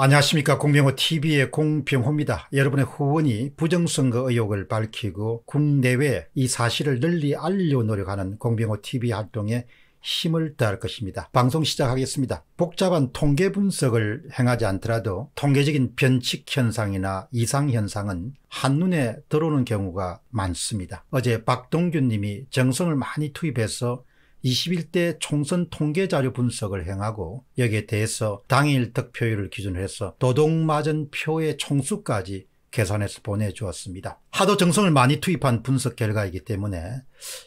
안녕하십니까 공병호 TV의 공병호입니다. 여러분의 후원이 부정선거 의혹을 밝히고 국내외 이 사실을 널리 알려 노력하는 공병호 TV 활동에 힘을 다할 것입니다. 방송 시작하겠습니다. 복잡한 통계 분석을 행하지 않더라도 통계적인 변칙 현상이나 이상 현상은 한눈에 들어오는 경우가 많습니다. 어제 박동균 님이 정성을 많이 투입해서 21대 총선 통계 자료 분석을 행하고 여기에 대해서 당일 득표율을 기준으로 해서 도동 맞은 표의 총수까지 계산해서 보내주었습니다. 하도 정성을 많이 투입한 분석 결과이기 때문에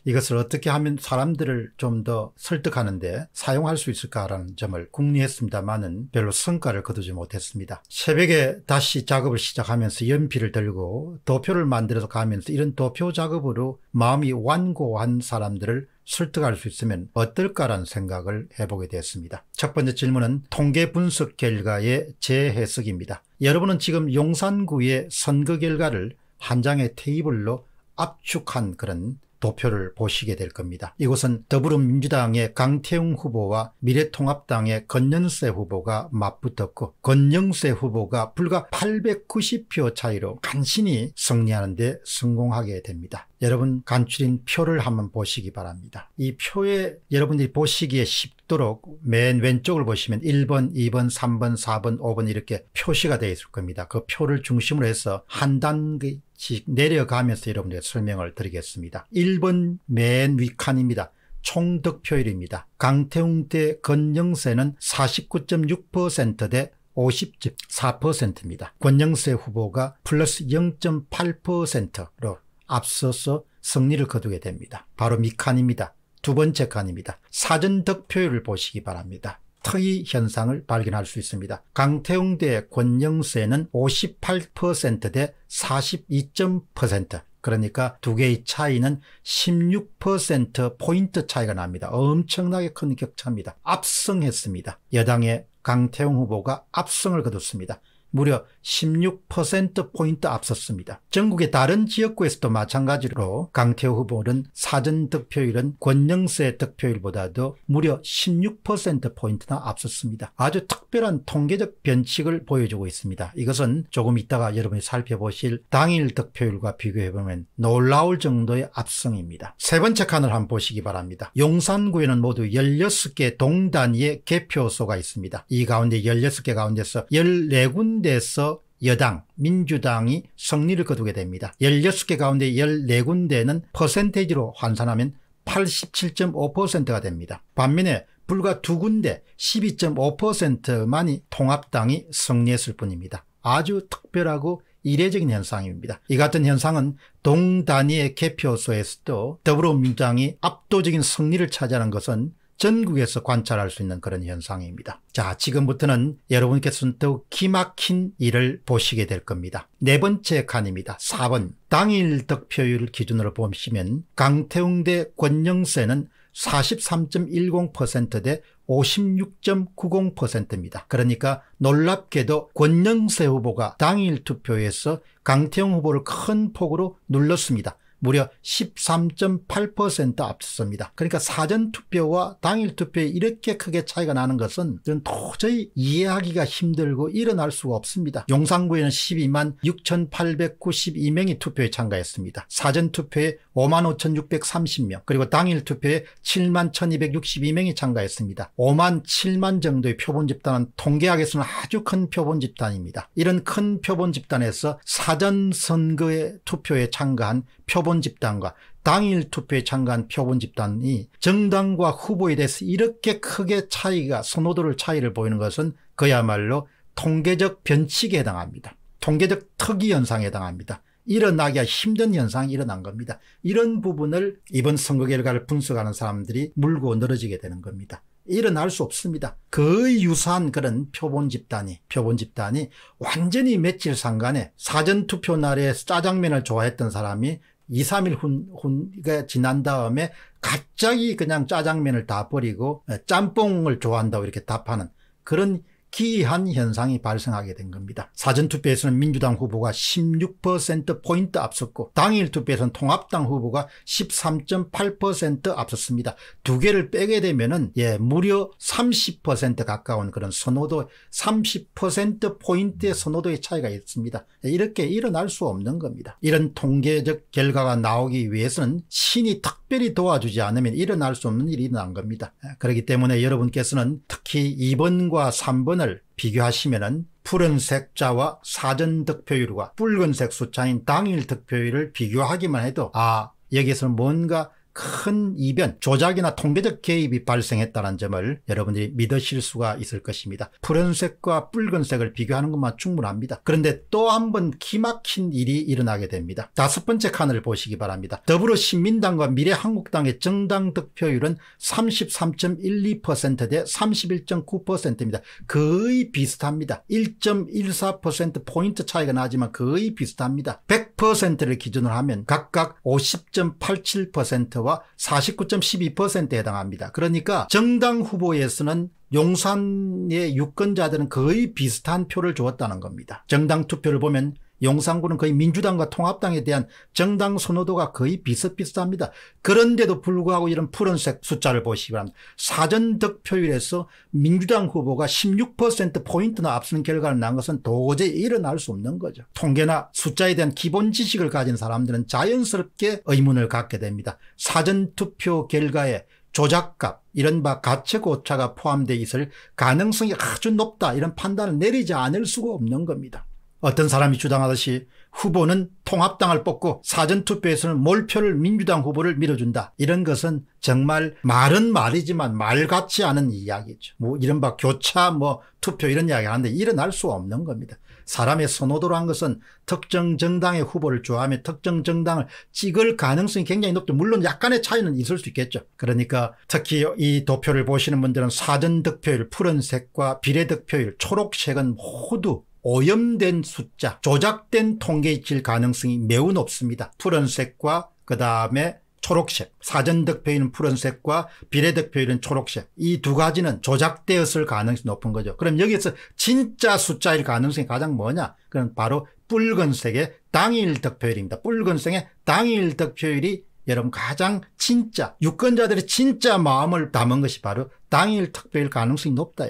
이것을 어떻게 하면 사람들을 좀 더 설득하는데 사용할 수 있을까라는 점을 궁리했습니다만은 별로 성과를 거두지 못했습니다. 새벽에 다시 작업을 시작하면서 연필을 들고 도표를 만들어서 가면서 이런 도표 작업으로 마음이 완고한 사람들을 설득할 수 있으면 어떨까라는 생각을 해보게 되었습니다. 첫 번째 질문은 통계 분석 결과의 재해석입니다. 여러분은 지금 용산구의 선거 결과를 한 장의 테이블로 압축한 그런 도표를 보시게 될 겁니다. 이곳은 더불어민주당의 강태웅 후보와 미래통합당의 건연세 후보가 맞붙었고 건영세 후보가 불과 890표 차이로 간신히 승리하는 데 성공하게 됩니다. 여러분 간추린 표를 한번 보시기 바랍니다. 이 표에 여러분들이 보시기에 쉽도록 맨 왼쪽을 보시면 1번, 2번, 3번, 4번, 5번 이렇게 표시가 되어 있을 겁니다. 그 표를 중심으로 해서 한 단계 씩 내려가면서 여러분에게 설명을 드리겠습니다. 1번 맨 위칸입니다. 총득표율입니다. 강태웅 대 건영세는 49.6%대 50.4%입니다. 권영세 후보가 플러스 0.8%로 앞서서 승리를 거두게 됩니다. 바로 미칸입니다. 두 번째 칸입니다. 사전 득표율을 보시기 바랍니다. 특이 현상을 발견할 수 있습니다. 강태웅대 권영세는 58%대 42.% 그러니까 두 개의 차이는 16%포인트 차이가 납니다. 엄청나게 큰 격차입니다. 압승했습니다. 여당의 강태웅 후보가 압승을 거뒀습니다. 무려 16%포인트 앞섰습니다. 전국의 다른 지역구에서도 마찬가지로 강태호 후보는 사전 득표율은 권영세 득표율보다도 무려 16%포인트나 앞섰습니다. 아주 특별한 통계적 변칙을 보여주고 있습니다. 이것은 조금 이따가 여러분이 살펴보실 당일 득표율과 비교해보면 놀라울 정도의 압승입니다. 세 번째 칸을 한번 보시기 바랍니다. 용산구에는 모두 16개 동단위의 개표소가 있습니다. 이 가운데 16개 가운데서 14군 군데에서 여당, 민주당이 승리를 거두게 됩니다. 16개 가운데 14군데는 퍼센테이지로 환산하면 87.5%가 됩니다. 반면에 불과 두 군데 12.5%만이 통합당이 승리했을 뿐입니다. 아주 특별하고 이례적인 현상입니다. 이 같은 현상은 동단위의 개표소에서도 더불어민주당이 압도적인 승리를 차지하는 것은 전국에서 관찰할 수 있는 그런 현상입니다. 자, 지금부터는 여러분께서는 더욱 기막힌 일을 보시게 될 겁니다. 네 번째 칸입니다. 4번. 당일 득표율 기준으로 보시면 강태웅 대 권영세는 43.10%대 56.90%입니다. 그러니까 놀랍게도 권영세 후보가 당일 투표에서 강태영 후보를 큰 폭으로 눌렀습니다. 무려 13.8% 앞섰습니다. 그러니까 사전투표와 당일투표에 이렇게 크게 차이가 나는 것은 도저히 이해하기가 힘들고 일어날 수가 없습니다. 용산구에는 12만 6,892명이 투표에 참가했습니다. 사전투표에 5만 5,630명 그리고 당일투표에 7만 1,262명이 참가했습니다. 5만 7만 정도의 표본 집단은 통계학에서는 아주 큰 표본 집단입니다. 이런 큰 표본 집단에서 사전선거의 투표에 참가한 표본 집단과 당일 투표에 참가한 표본 집단이 정당과 후보에 대해서 이렇게 크게 차이가 선호도를 차이를 보이는 것은 그야말로 통계적 변칙에 해당합니다. 통계적 특이 현상에 해당합니다. 일어나기가 힘든 현상이 일어난 겁니다. 이런 부분을 이번 선거 결과를 분석하는 사람들이 물고 늘어지게 되는 겁니다. 일어날 수 없습니다. 거의 유사한 그런 표본 집단이 표본 집단이 완전히 며칠 상간에 사전투표 날에 짜장면을 좋아했던 사람이 2, 3일 h 훈가 지난 다음에 갑자기 그냥 짜장면을 다 버리고 짬뽕을 좋아한다고 이렇게 답하는 그런 기이한 현상이 발생하게 된 겁니다. 사전투표에서는 민주당 후보가 16%포인트 앞섰고 당일 투표에서는 통합당 후보가 13.8% 앞섰습니다. 두 개를 빼게 되면 예, 무려 30% 가까운 그런 선호도 30%포인트의 선호도의 차이가 있습니다. 예, 이렇게 일어날 수 없는 겁니다. 이런 통계적 결과가 나오기 위해서는 신이 탁 특별히 도와주지 않으면 일어날 수 없는 일이 일어난 겁니다. 예, 그렇기 때문에 여러분께서는 특히 2번과 3번을 비교하시면 푸른색 자와 사전 득표율과 붉은색 숫자인 당일 득표율을 비교하기만 해도 아 여기에서는 뭔가 큰 이변, 조작이나 통계적 개입이 발생했다는 점을 여러분들이 믿으실 수가 있을 것입니다. 푸른색과 붉은색을 비교하는 것만 충분합니다. 그런데 또 한 번 기막힌 일이 일어나게 됩니다. 다섯 번째 칸을 보시기 바랍니다. 더불어 신민당과 미래한국당의 정당 득표율은 33.12%대 31.9%입니다. 거의 비슷합니다. 1.14%포인트 차이가 나지만 거의 비슷합니다. 100%를 기준으로 하면 각각 50.87%, 49.2%와 49.12%에 해당합니다. 그러니까 정당 후보에서는 용산의 유권자들은 거의 비슷한 표를 주었다는 겁니다. 정당 투표를 보면 용산구는 거의 민주당과 통합당에 대한 정당 선호도가 거의 비슷비슷합니다. 그런데도 불구하고 이런 푸른색 숫자를 보시기 바랍니다. 사전 득표율에서 민주당 후보가 16%포인트나 앞서는 결과를 난 것은 도저히 일어날 수 없는 거죠. 통계나 숫자에 대한 기본 지식을 가진 사람들은 자연스럽게 의문을 갖게 됩니다. 사전 투표 결과에 조작값 이른바 가책 오차가 포함되어 있을 가능성이 아주 높다 이런 판단을 내리지 않을 수가 없는 겁니다. 어떤 사람이 주장하듯이 후보는 통합당을 뽑고 사전투표에서는 몰표를 민주당 후보를 밀어준다. 이런 것은 정말 말은 말이지만 말 같지 않은 이야기죠. 뭐 이른바 교차 뭐 투표 이런 이야기 하는데 일어날 수 없는 겁니다. 사람의 선호도란 것은 특정 정당의 후보를 좋아하며 특정 정당을 찍을 가능성이 굉장히 높죠. 물론 약간의 차이는 있을 수 있겠죠. 그러니까 특히 이 도표를 보시는 분들은 사전 득표율 푸른색과 비례 득표율 초록색은 모두 오염된 숫자, 조작된 통계일 가능성이 매우 높습니다. 푸른색과 그 다음에 초록색, 사전 득표율은 푸른색과 비례 득표율은 초록색. 이 두 가지는 조작되었을 가능성이 높은 거죠. 그럼 여기에서 진짜 숫자일 가능성이 가장 뭐냐? 그럼 바로 붉은색의 당일 득표율입니다. 붉은색의 당일 득표율이 여러분 가장 진짜 유권자들의 진짜 마음을 담은 것이 바로 당일 득표일 가능성이 높다.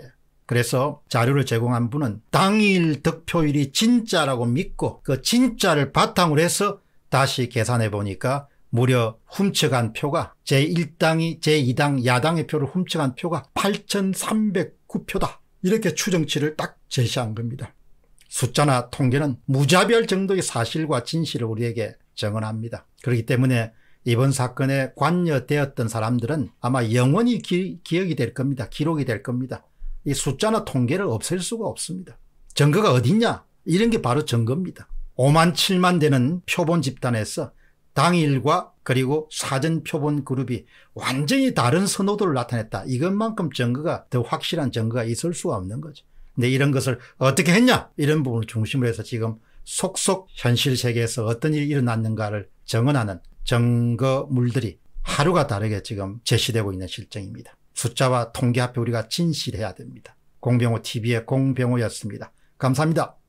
그래서 자료를 제공한 분은 당일 득표율이 진짜라고 믿고 그 진짜를 바탕으로 해서 다시 계산해 보니까 무려 훔쳐간 표가 제1당이 제2당 야당의 표를 훔쳐간 표가 8,309표다. 이렇게 추정치를 딱 제시한 겁니다. 숫자나 통계는 무자별 정도의 사실과 진실을 우리에게 증언합니다. 그렇기 때문에 이번 사건에 관여되었던 사람들은 아마 영원히 기, 기억이 될 겁니다. 기록이 될 겁니다. 이 숫자나 통계를 없앨 수가 없습니다. 증거가 어딨냐? 이런 게 바로 증거입니다. 5만 7만 되는 표본 집단에서 당일과 그리고 사전 표본 그룹이 완전히 다른 선호도를 나타냈다. 이것만큼 증거가 더 확실한 증거가 있을 수가 없는 거죠. 근데 이런 것을 어떻게 했냐? 이런 부분을 중심으로 해서 지금 속속 현실 세계에서 어떤 일이 일어났는가를 증언하는 증거물들이 하루가 다르게 지금 제시되고 있는 실정입니다. 숫자와 통계 앞에 우리가 진실해야 됩니다. 공병호 TV의 공병호였습니다. 감사합니다.